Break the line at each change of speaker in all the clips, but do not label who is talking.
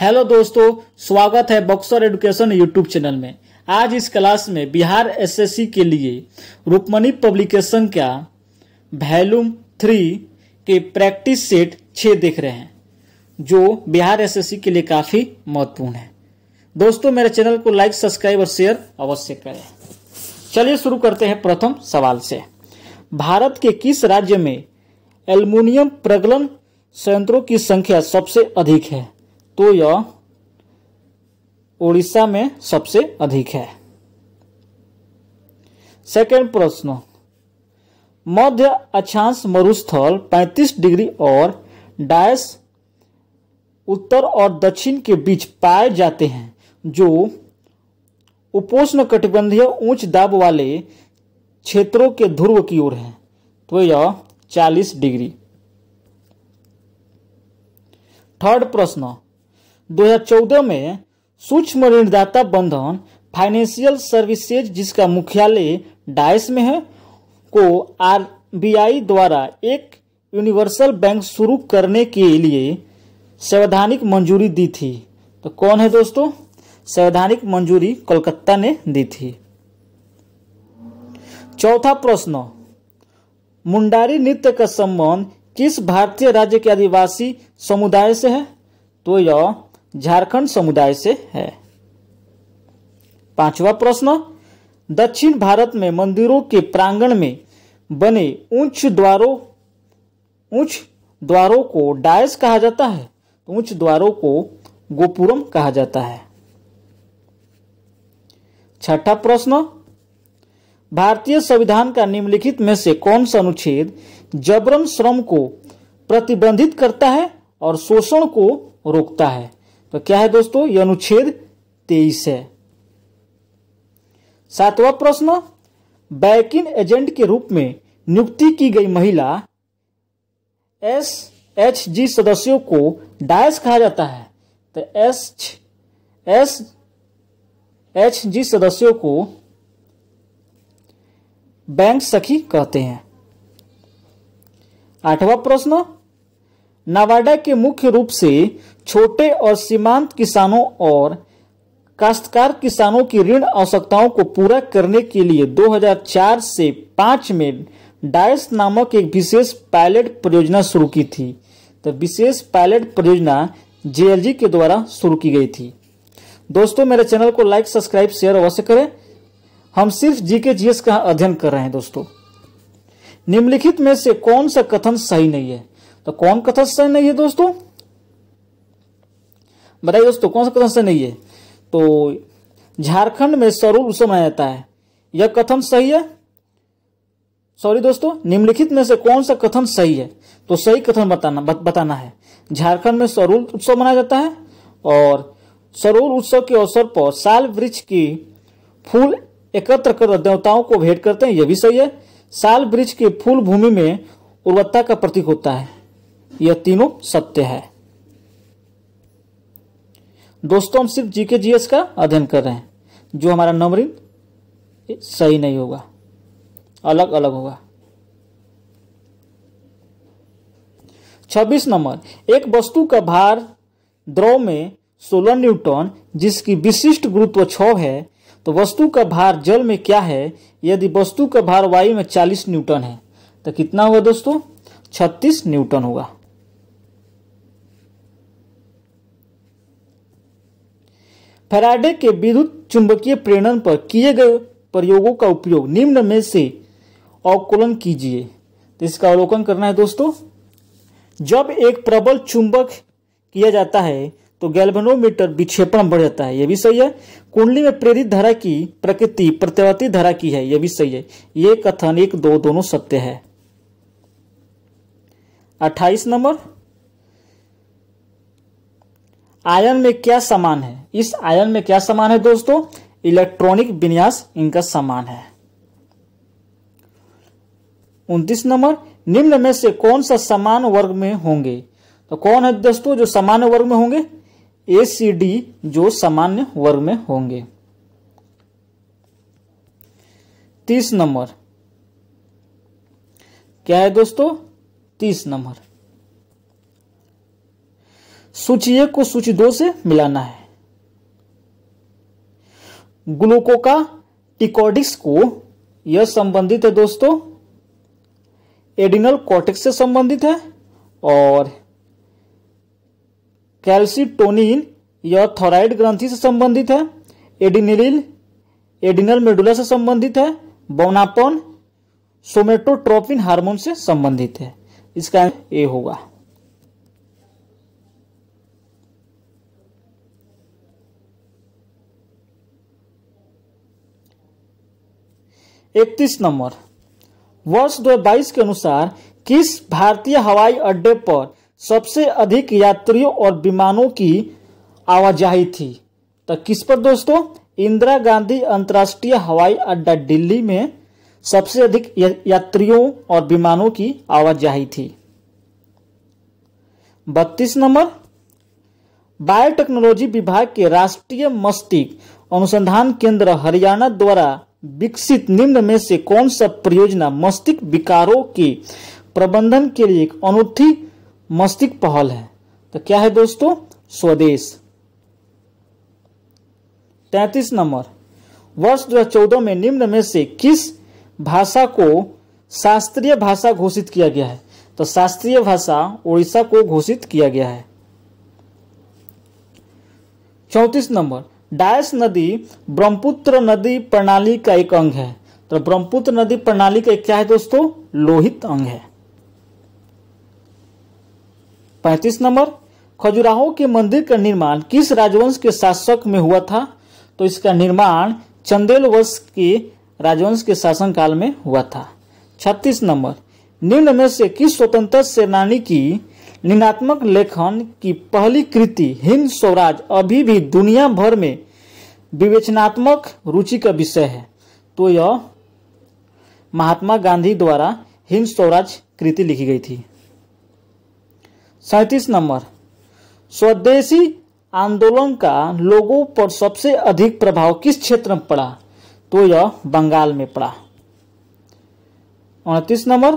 hello दोस्तों स्वागत है बक्सर एडुकेशन यूट्यूब चैनल में आज इस क्लास में बिहार एसएससी के लिए रुक्मणी पब्लिकेशन का वैल्यूम थ्री के प्रैक्टिस सेट छः देख रहे हैं जो बिहार एसएससी के लिए काफ़ी महत्वपूर्ण है दोस्तों मेरे चैनल को लाइक सब्सक्राइब और शेयर अवश्य करें चलिए शुरू करते हैं प्रथम सवाल से भारत के किस राज्य में एल्युमिनियम प्रगलन संयंत्रों की संख्या सबसे अधिक है तो यह उड़ीसा में सबसे अधिक है सेकेंड प्रश्न मध्य अक्षांश मरुस्थल 35 डिग्री और डैश उत्तर और दक्षिण के बीच पाए जाते हैं जो उपोष्ण कटिबंधीय उच्च दाब वाले क्षेत्रों के ध्रुव की ओर है तो यह 40 डिग्री थर्ड प्रश्न 2014 में सूक्ष्म ऋणदाता बंधन फाइनेंशियल सर्विसेज जिसका मुख्यालय डाइस में है को आरबीआई द्वारा एक यूनिवर्सल बैंक शुरू करने के लिए संवैधानिक मंजूरी दी थी तो कौन है दोस्तों संवैधानिक मंजूरी कोलकाता ने दी थी चौथा प्रश्न मुंडारी नृत्य का संबंध किस भारतीय राज्य के आदिवासी समुदाय से है तो यह झारखंड समुदाय से है पांचवा प्रश्न दक्षिण भारत में मंदिरों के प्रांगण में बने उच्च द्वारों उच्च द्वारों को डायस कहा जाता है उच्च तो द्वारों को गोपुरम कहा जाता है छठा प्रश्न भारतीय संविधान का निम्नलिखित में से कौन सा अनुच्छेद जबरन श्रम को प्रतिबंधित करता है और शोषण को रोकता है तो क्या है दोस्तों ये अनुच्छेद तेईस है सातवां प्रश्न बैकिंग एजेंट के रूप में नियुक्ति की गई महिला एस एच जी सदस्यों को डायस कहा जाता है तो एस एस एच जी सदस्यों को बैंक सखी कहते हैं आठवां प्रश्न नवाडा के मुख्य रूप से छोटे और सीमांत किसानों और काश्तकार किसानों की ऋण आवश्यकताओं को पूरा करने के लिए 2004 से 5 में डायस नामक एक विशेष पायलट परियोजना शुरू की थी तो विशेष पायलट परियोजना जेएलजी के द्वारा शुरू की गई थी दोस्तों मेरे चैनल को लाइक सब्सक्राइब शेयर अवश्य करें हम सिर्फ जीके जीएस का अध्ययन कर रहे हैं दोस्तों निम्नलिखित में से कौन सा कथन सही नहीं है तो कौन कथन संचय नहीं है दोस्तों बताइए दोस्तों कौन सा कथन संचय नहीं है तो झारखंड में सरूल उत्सव मनाया जाता है यह कथन सही है सॉरी दोस्तों निम्नलिखित में से कौन सा कथन सही है तो सही कथन बताना बत, बताना है झारखंड में सरूल उत्सव मनाया जाता है और सरूल उत्सव के अवसर पर साल वृक्ष की फूल एकत्र कर देवताओं को भेंट करते हैं यह भी सही है साल वृक्ष के फूल भूमि में उर्वरता का प्रतीक होता है यह तीनों सत्य है दोस्तों हम सिर्फ जीके जीएस का अध्ययन कर रहे हैं जो हमारा नंबरिंग सही नहीं होगा अलग अलग होगा छब्बीस नंबर एक वस्तु का भार द्रव में सोलह न्यूटन जिसकी विशिष्ट गुरुत्व छ है तो वस्तु का भार जल में क्या है यदि वस्तु का भार वायु में चालीस न्यूटन है तो कितना होगा दोस्तों छत्तीस न्यूटन होगा फराडे के विद्युत चुंबकीय प्रेरण पर किए गए प्रयोगों का उपयोग निम्न में से अवकुलन कीजिए तो इसका अवलोकन करना है दोस्तों जब एक प्रबल चुंबक किया जाता है तो गैल्वेनोमीटर विक्षेपण बढ़ जाता है यह भी सही है कुंडली में प्रेरित धारा की प्रकृति प्रत्यावर्ती धारा की है यह भी सही है ये कथन एक दो दोनों सत्य है अट्ठाईस नंबर आयन में क्या समान है इस आयन में क्या समान है दोस्तों इलेक्ट्रॉनिक विन्यास इनका समान है उन्तीस नंबर निम्न में से कौन सा समान वर्ग में होंगे तो कौन है दोस्तों जो सामान्य वर्ग में होंगे ए सी डी जो सामान्य वर्ग में होंगे तीस नंबर क्या है दोस्तों तीस नंबर सूची एक को सूची दो से मिलाना है ग्लूको का को यह संबंधित है दोस्तों एडिनल कॉटिक्स से संबंधित है और कैल्सिटोनिन यह थोराइड ग्रंथि से संबंधित है एडिनिलिल एडिनल मेडुला से संबंधित है बोनापोन सोमेटोट्रोपिन हार्मोन से संबंधित है इसका ए होगा इकतीस नंबर वर्ष 2022 के अनुसार किस भारतीय हवाई अड्डे पर सबसे अधिक यात्रियों और विमानों की आवाजाही थी तो किस पर दोस्तों इंदिरा गांधी अंतर्राष्ट्रीय हवाई अड्डा दिल्ली में सबसे अधिक यात्रियों और विमानों की आवाजाही थी बत्तीस नंबर बायोटेक्नोलॉजी विभाग के राष्ट्रीय मस्तिष्क अनुसंधान केंद्र हरियाणा द्वारा विकसित निम्न में से कौन सा परियोजना मस्तिष्क विकारों के प्रबंधन के लिए एक अनूठी मस्तिष्क पहल है तो क्या है दोस्तों स्वदेश तैतीस नंबर वर्ष 2014 में निम्न में से किस भाषा को शास्त्रीय भाषा घोषित किया गया है तो शास्त्रीय भाषा ओडिशा को घोषित किया गया है चौतीस नंबर डायस नदी ब्रह्मपुत्र नदी प्रणाली का एक अंग है तो ब्रह्मपुत्र नदी प्रणाली का क्या है दोस्तों लोहित अंग है पैतीस नंबर खजुराहो के मंदिर का निर्माण किस राजवंश के शासक में हुआ था तो इसका निर्माण चंदेल वंश के राजवंश के शासन काल में हुआ था छत्तीस नंबर निम्न में से किस स्वतंत्र सेनानी की निनात्मक लेखन की पहली कृति हिंद स्वराज अभी भी दुनिया भर में विवेचनात्मक रुचि का विषय है तो यह महात्मा गांधी द्वारा हिंद स्वराज कृति लिखी गई थी सैतीस नंबर स्वदेशी आंदोलन का लोगों पर सबसे अधिक प्रभाव किस क्षेत्र में पड़ा तो यह बंगाल में पड़ा उनतीस नंबर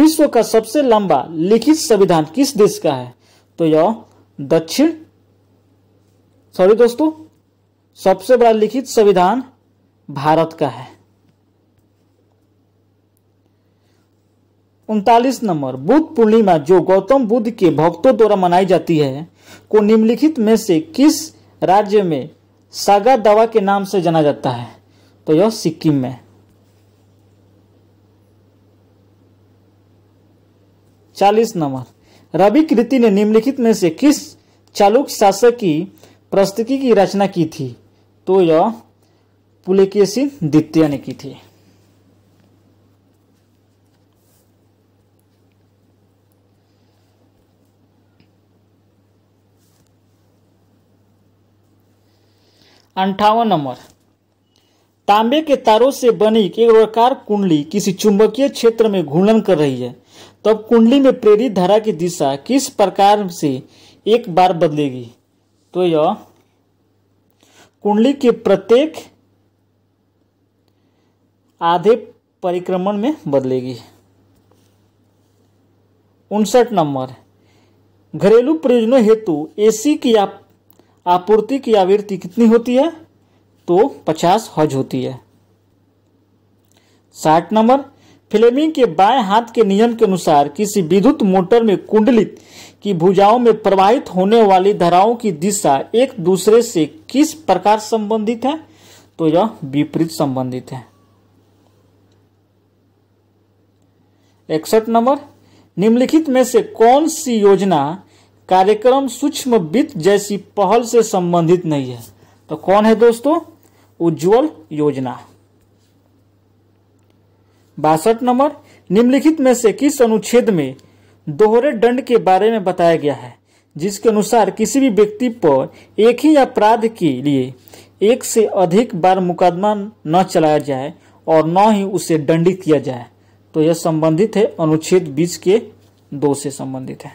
विश्व का सबसे लंबा लिखित संविधान किस देश का है तो यह दक्षिण सॉरी दोस्तों सबसे बड़ा लिखित संविधान भारत का है उनतालीस नंबर बुद्ध पूर्णिमा जो गौतम बुद्ध के भक्तों द्वारा मनाई जाती है को निम्नलिखित में से किस राज्य में सागा दवा के नाम से जाना जाता है तो यह सिक्किम में चालीस नंबर रवि कृति ने निम्नलिखित में से किस चालुक्य शासक की प्रस्तुति की रचना की थी तो यह पुलिकेशी द्वितीय ने की थी अंठावन नंबर तांबे के तारों से बनी एक प्रकार कुंडली किसी चुंबकीय क्षेत्र में घूर्णन कर रही है तब कुंडली में प्रेरित धारा की दिशा किस प्रकार से एक बार बदलेगी तो यह कुंडली के प्रत्येक आधे परिक्रमण में बदलेगी उनसठ नंबर घरेलू प्रयोजनों हेतु एसी की आप, आपूर्ति की आवृत्ति कितनी होती है तो पचास हज होती है साठ नंबर फ्लेमिंग के बाएं हाथ के नियम के अनुसार किसी विद्युत मोटर में कुंडलित कि भुजाओं में प्रवाहित होने वाली धाराओं की दिशा एक दूसरे से किस प्रकार संबंधित है तो यह विपरीत संबंधित है इकसठ नंबर निम्नलिखित में से कौन सी योजना कार्यक्रम सूक्ष्म वित्त जैसी पहल से संबंधित नहीं है तो कौन है दोस्तों उज्जवल योजना बासठ नंबर निम्नलिखित में से किस अनुच्छेद में दोहरे दंड के बारे में बताया गया है जिसके अनुसार किसी भी व्यक्ति पर एक ही अपराध के लिए एक से अधिक बार मुकदमा न चलाया जाए और न ही उसे दंडित किया जाए तो यह संबंधित है अनुच्छेद बीस के दो से संबंधित है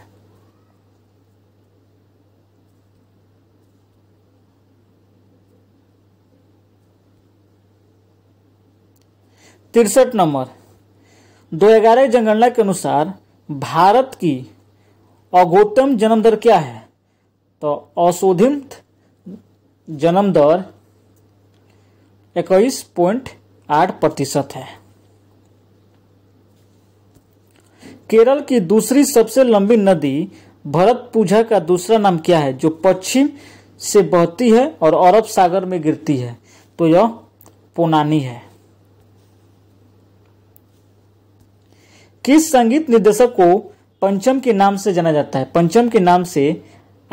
तिरसठ नंबर दो ग्यारह जनगणना के अनुसार भारत की अगोतम जन्म दर क्या है तो अशोधित जन्म दर इक्कीस पॉइंट आठ प्रतिशत है केरल की दूसरी सबसे लंबी नदी भरत पूजा का दूसरा नाम क्या है जो पश्चिम से बहती है और अरब सागर में गिरती है तो यह पोनानी है किस संगीत निर्देशक को पंचम के नाम से जाना जाता है पंचम के नाम से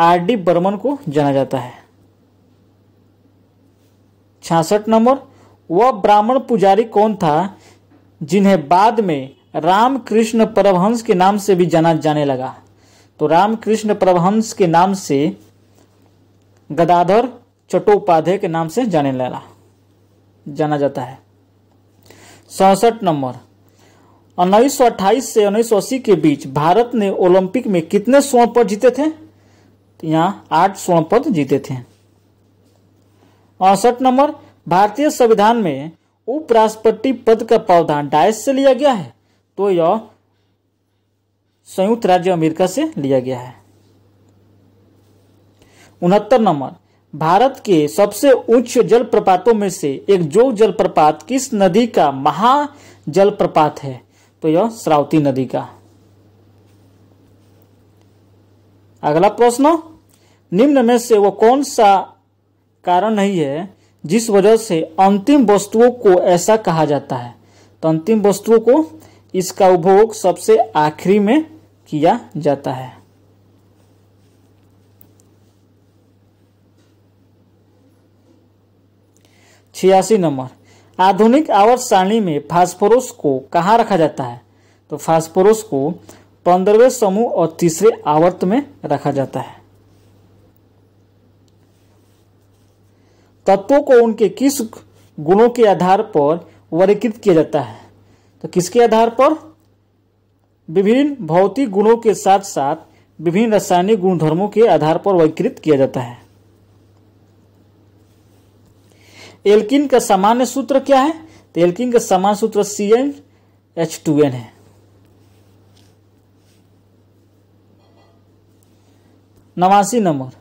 आर डी बर्मन को जाना जाता है छियासठ नंबर वह ब्राह्मण पुजारी कौन था जिन्हें बाद में रामकृष्ण परमहंस के नाम से भी जाना जाने लगा तो रामकृष्ण परमहंस के नाम से गदाधर चट्टोपाध्याय के नाम से जाने लगा जाना जाता है सड़सठ नंबर 1928 से 1980 के बीच भारत ने ओलंपिक में कितने स्वर्ण पद जीते थे तो यहाँ आठ स्वर्ण पद जीते थे अड़सठ नंबर भारतीय संविधान में उपराष्ट्रपति पद का प्रावधान डायस से लिया गया है तो यह संयुक्त राज्य अमेरिका से लिया गया है उनहत्तर नंबर भारत के सबसे उच्च जलप्रपातों में से एक जो जलप्रपात किस नदी का महा जलप्रपात है तो यह श्रावती नदी का अगला प्रश्न निम्न में से वो कौन सा कारण नहीं है जिस वजह से अंतिम वस्तुओं को ऐसा कहा जाता है तो अंतिम वस्तुओं को इसका उपभोग सबसे आखिरी में किया जाता है छियासी नंबर आधुनिक आवर्त सारणी में फास्फोरस को कहाँ रखा जाता है तो फास्फोरस को पंद्रहवे समूह और तीसरे आवर्त में रखा जाता है तत्वों को उनके किस गुणों के आधार पर वर्गीकृत किया जाता है तो किसके आधार पर विभिन्न भौतिक गुणों के साथ साथ विभिन्न रासायनिक गुणधर्मों के आधार पर वर्गीकृत किया जाता है एल्किन का सामान्य सूत्र क्या है तो एल्किन का सामान्य सूत्र C N H two N है नवासी नंबर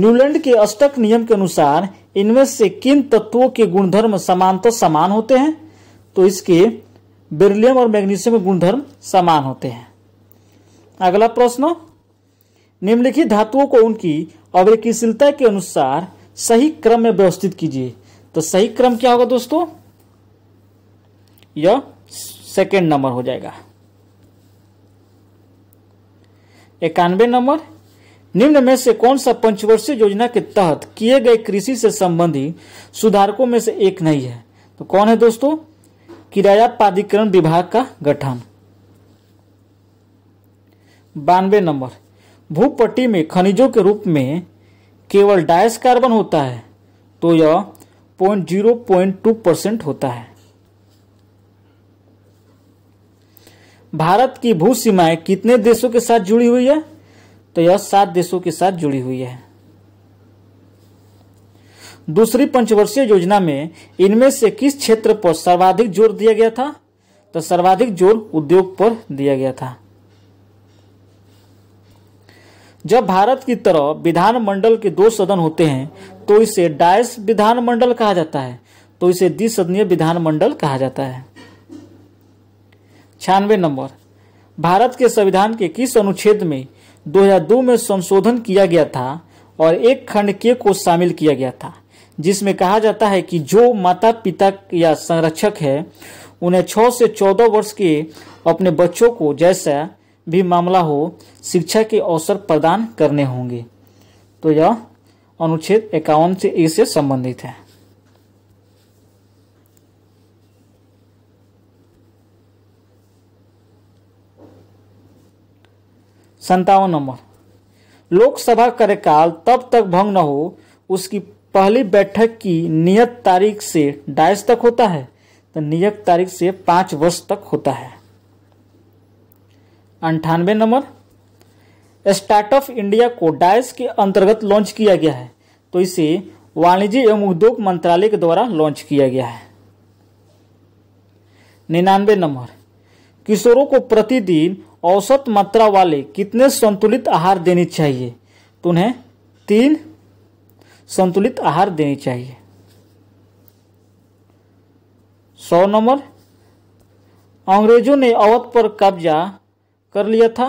न्यूलैंड के अष्टक नियम के अनुसार इनमें से किन तत्वों के गुणधर्म समानता समान होते हैं तो इसके बेरिलियम और मैग्नीशियम के गुणधर्म समान होते हैं अगला प्रश्न निम्नलिखित धातुओं को उनकी अवरेकीशीलता के अनुसार सही क्रम में व्यवस्थित कीजिए तो सही क्रम क्या होगा दोस्तों यह सेकेंड नंबर हो जाएगा इक्यानवे नंबर निम्न में से कौन सा पंचवर्षीय योजना के तहत किए गए कृषि से संबंधी सुधारकों में से एक नहीं है तो कौन है दोस्तों किराया प्राधिकरण विभाग का गठन बानवे नंबर भूपट्टी में खनिजों के रूप में केवल डायस कार्बन होता है तो यह point zero point two percent होता है भारत की भू सीमाएं कितने देशों के साथ जुड़ी हुई है तो यह सात देशों के साथ जुड़ी हुई है दूसरी पंचवर्षीय योजना में इनमें से किस क्षेत्र पर सर्वाधिक जोर दिया गया था तो सर्वाधिक जोर उद्योग पर दिया गया था जब भारत की तरह विधानमंडल के दो सदन होते हैं तो इसे डायस विधानमंडल कहा जाता है तो इसे द्विसदनीय विधानमंडल कहा जाता है छियानवे नंबर भारत के संविधान के किस अनुच्छेद में 2002 में संशोधन किया गया था और एक खंड के को शामिल किया गया था जिसमें कहा जाता है कि जो माता पिता या संरक्षक है उन्हें 6 से 14 वर्ष के अपने बच्चों को जैसा भी मामला हो शिक्षा के अवसर प्रदान करने होंगे तो यह अनुच्छेद इक्यावन से ए से संबंधित है संतावन नंबर लोकसभा कार्यकाल तब तक भंग न हो उसकी पहली बैठक की नियत तारीख से डाइस तक होता है तो नियत तारीख से पांच वर्ष तक होता है अंठानवे नंबर स्टार्टअप इंडिया को डाइस के अंतर्गत लॉन्च किया गया है तो इसे वाणिज्य एवं उद्योग मंत्रालय के द्वारा लॉन्च किया गया है निन्यानवे नंबर किशोरों को प्रतिदिन औसत मात्रा वाले कितने संतुलित आहार देने चाहिए तो उन्हें तीन संतुलित आहार देने चाहिए सौ नंबर अंग्रेजों ने अवध पर कब्जा कर लिया था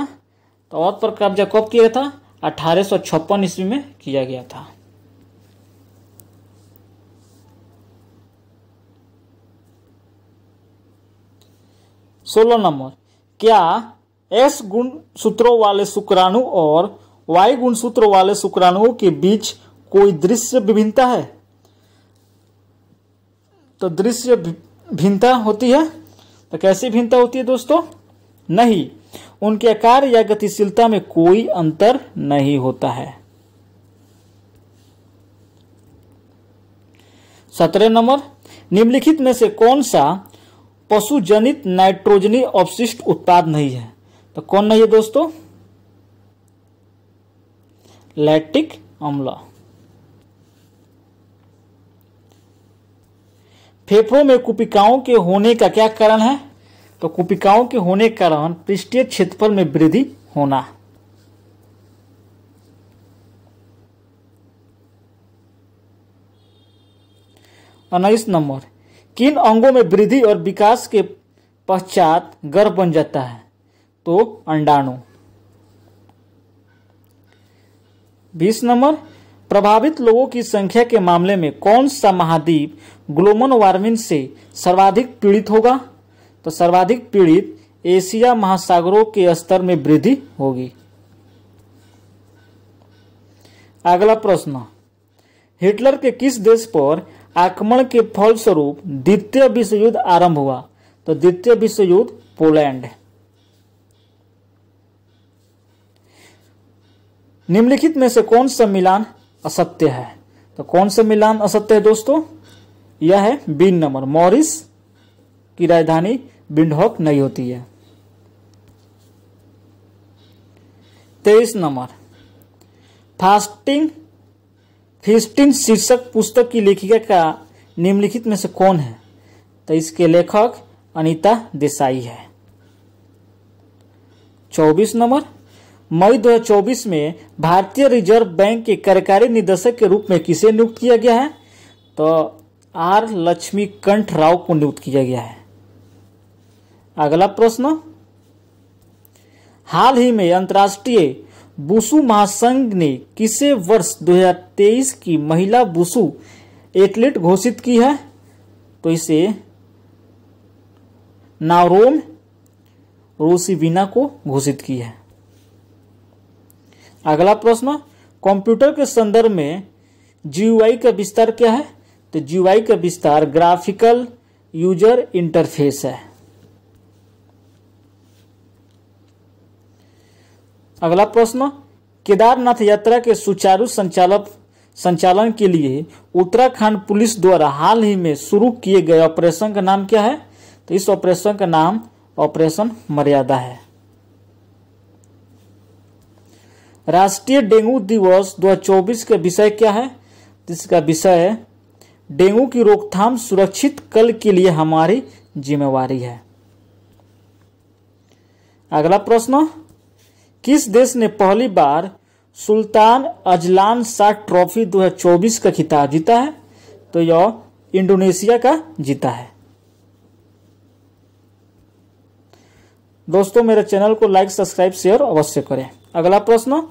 तो औत पर कब्जा कब किया था अठारह ईस्वी में किया गया था सोलह नंबर क्या एस गुण सूत्रों वाले शुक्राणु और वाई गुण सूत्रों वाले शुक्राणुओं के बीच कोई दृश्य विभिन्नता है तो दृश्य भिन्नता होती है तो कैसी भिन्नता होती है दोस्तों नहीं उनके आकार या गतिशीलता में कोई अंतर नहीं होता है सत्रह नंबर निम्नलिखित में से कौन सा पशु जनित नाइट्रोजनी अवशिष्ट उत्पाद नहीं है तो कौन नहीं है दोस्तों लैक्टिक अम्ल फेफड़ों में कुपिकाओं के होने का क्या कारण है तो कुपिकाओं के होने के कारण पृष्ठीय क्षेत्रफल में वृद्धि होना उन्नीस नंबर किन अंगों में वृद्धि और विकास के पश्चात गर्भ बन जाता है तो अंडाणु बीस नंबर प्रभावित लोगों की संख्या के मामले में कौन सा महाद्वीप ग्लोबल वार्मिंग से सर्वाधिक पीड़ित होगा तो सर्वाधिक पीड़ित एशिया महासागरों के स्तर में वृद्धि होगी अगला प्रश्न हिटलर के किस देश पर आक्रमण के फलस्वरूप द्वितीय विश्व युद्ध आरंभ हुआ तो द्वितीय विश्व युद्ध पोलैंड निम्नलिखित में से कौन सा मिलान असत्य है तो कौन सा मिलान असत्य है दोस्तों यह है बीन नंबर मॉरिस की राजधानी विंडहॉक नहीं होती है तेईस नंबर फास्टिंग फिस्टिंग शीर्षक पुस्तक की लेखिका का निम्नलिखित में से कौन है तो इसके लेखक अनीता देसाई है चौबीस नंबर मई 2024 में भारतीय रिजर्व बैंक के कार्यकारी निदेशक के रूप में किसे नियुक्त किया गया है तो आर लक्ष्मीकंठ राव को नियुक्त किया गया है अगला प्रश्न हाल ही में अंतर्राष्ट्रीय बुसु महासंघ ने किसे वर्ष 2023 की महिला बुसु एथलीट घोषित की है तो इसे नारोम रोसिविना को घोषित की है अगला प्रश्न कंप्यूटर के संदर्भ में जीयूआई का विस्तार क्या है तो जीयूआई का विस्तार ग्राफिकल यूजर इंटरफेस है अगला प्रश्न केदारनाथ यात्रा के सुचारू संचालन संचालन के लिए उत्तराखंड पुलिस द्वारा हाल ही में शुरू किए गए ऑपरेशन का नाम क्या है तो इस ऑपरेशन का नाम ऑपरेशन मर्यादा है राष्ट्रीय डेंगू दिवस 2024 का विषय क्या है जिसका तो विषय है डेंगू की रोकथाम सुरक्षित कल के लिए हमारी जिम्मेवारी है अगला प्रश्न किस देश ने पहली बार सुल्तान अजलान शाह ट्रॉफी 2024 का खिताब जीता है तो यह इंडोनेशिया का जीता है दोस्तों मेरे चैनल को लाइक सब्सक्राइब शेयर अवश्य करें अगला प्रश्न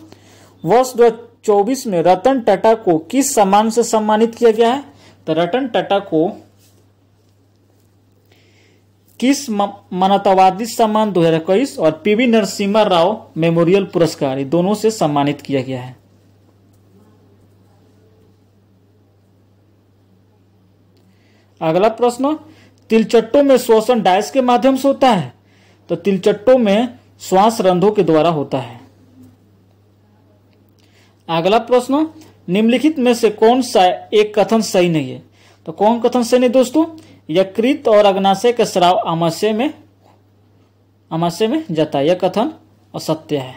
वर्ष 2024 में रतन टाटा को किस सम्मान से सम्मानित किया गया है तो रतन टाटा को किस मानवतावादी सम्मान 2021 और पीवी नरसिम्हा राव मेमोरियल पुरस्कार दोनों से सम्मानित किया गया है अगला प्रश्न तिलचट्टों में श्वसन डायस के माध्यम से होता है तो तिलचट्टों में श्वास रंधों के द्वारा होता है अगला प्रश्न निम्नलिखित में से कौन सा एक कथन सही नहीं है तो कौन कथन सही नहीं दोस्तों यकृत और अग्नाशय के श्राव अमाश्य में अमाश्य में जाता है यह कथन असत्य है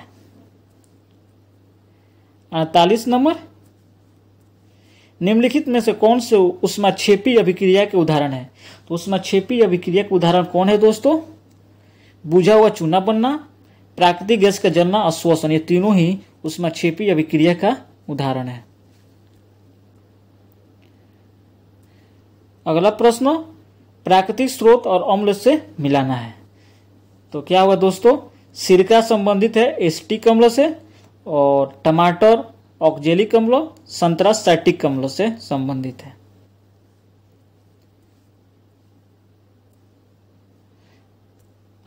अड़तालीस नंबर निम्नलिखित में से कौन से छेपी अभिक्रिया के उदाहरण है तो छेपी अभिक्रिया के उदाहरण कौन है दोस्तों बुझा हुआ चूना बनना प्राकृतिक गैस का जलना और श्वसन ये तीनों ही छेपी अभिक्रिया का उदाहरण है अगला प्रश्न प्राकृतिक स्रोत और अम्ल से मिलाना है तो क्या हुआ दोस्तों सिरका संबंधित है एसिटिक अम्ल से और टमाटर ऑक्जेलिक अम्ल संतरा सैटिक अम्ल से संबंधित है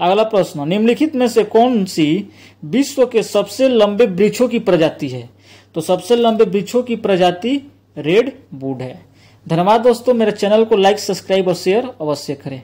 अगला प्रश्न निम्नलिखित में से कौन सी विश्व के सबसे लंबे वृक्षों की प्रजाति है तो सबसे लंबे वृक्षों की प्रजाति रेड बूड है धन्यवाद दोस्तों मेरे चैनल को लाइक सब्सक्राइब और शेयर अवश्य करें